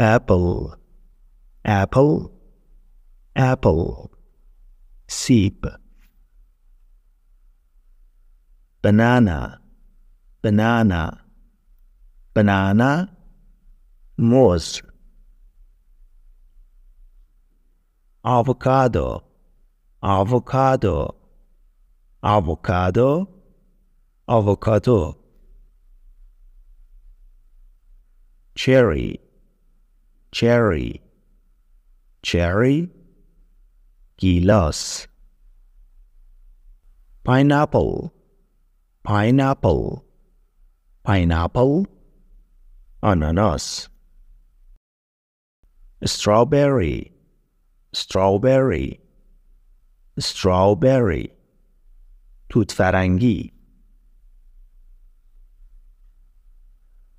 apple, apple, apple, seep, banana, banana, banana, moose, avocado, avocado, avocado, avocado, cherry, cherry, cherry, gilas, pineapple, pineapple, pineapple, ananas, strawberry, strawberry, strawberry, توتفرنگی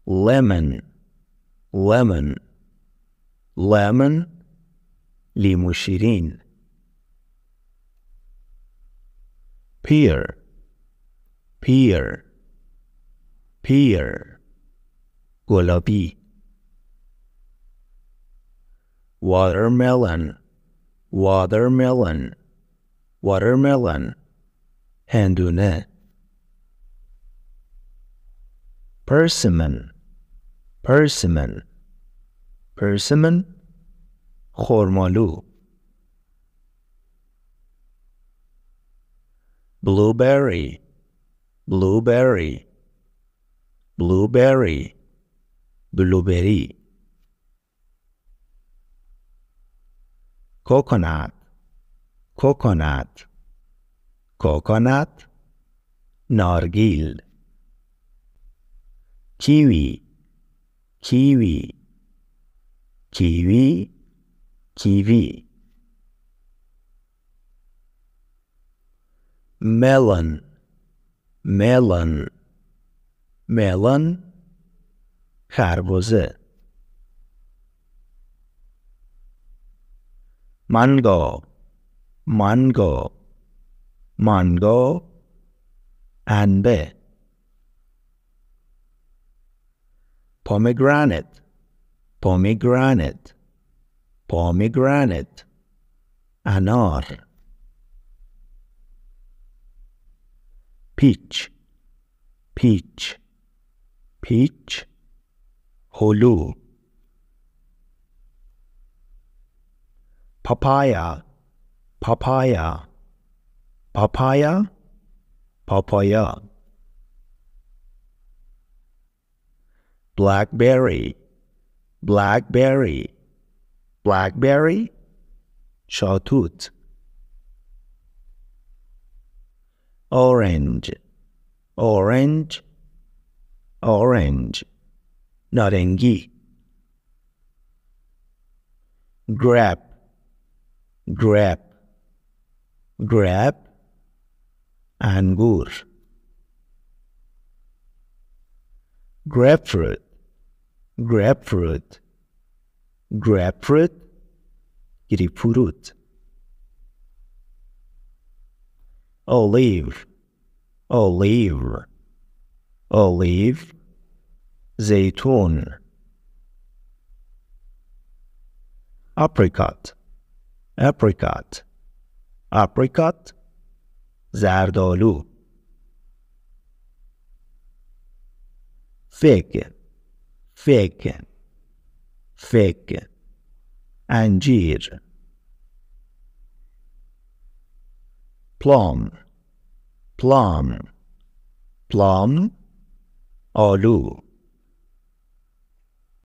lemon lemon lemon, limushirin. Pear, pear, pear, gulabi. Watermelon, watermelon, watermelon, handune. Persimmon, persimmon, persimmon persimmon, khormalu, blueberry, blueberry, blueberry, blueberry, coconut, coconut, coconut, nargil, kiwi, kiwi, کیوی کیوی melon melon melon خربزه mango mango mango anbe pomegranate pomegranate, pomegranate, anar, peach, peach, peach, hulu, papaya, papaya, papaya, papaya, blackberry, blackberry blackberry شاتوت orange orange orange نارنگی Grape, grape, grape, angur. grapefruit grapefruit, grapefruit, grapefruit. Olive, olive, olive, zeytun. Apricot, apricot, apricot, زردالو. Fig, fig, fig, anjir, plum, plum, plum, aloo.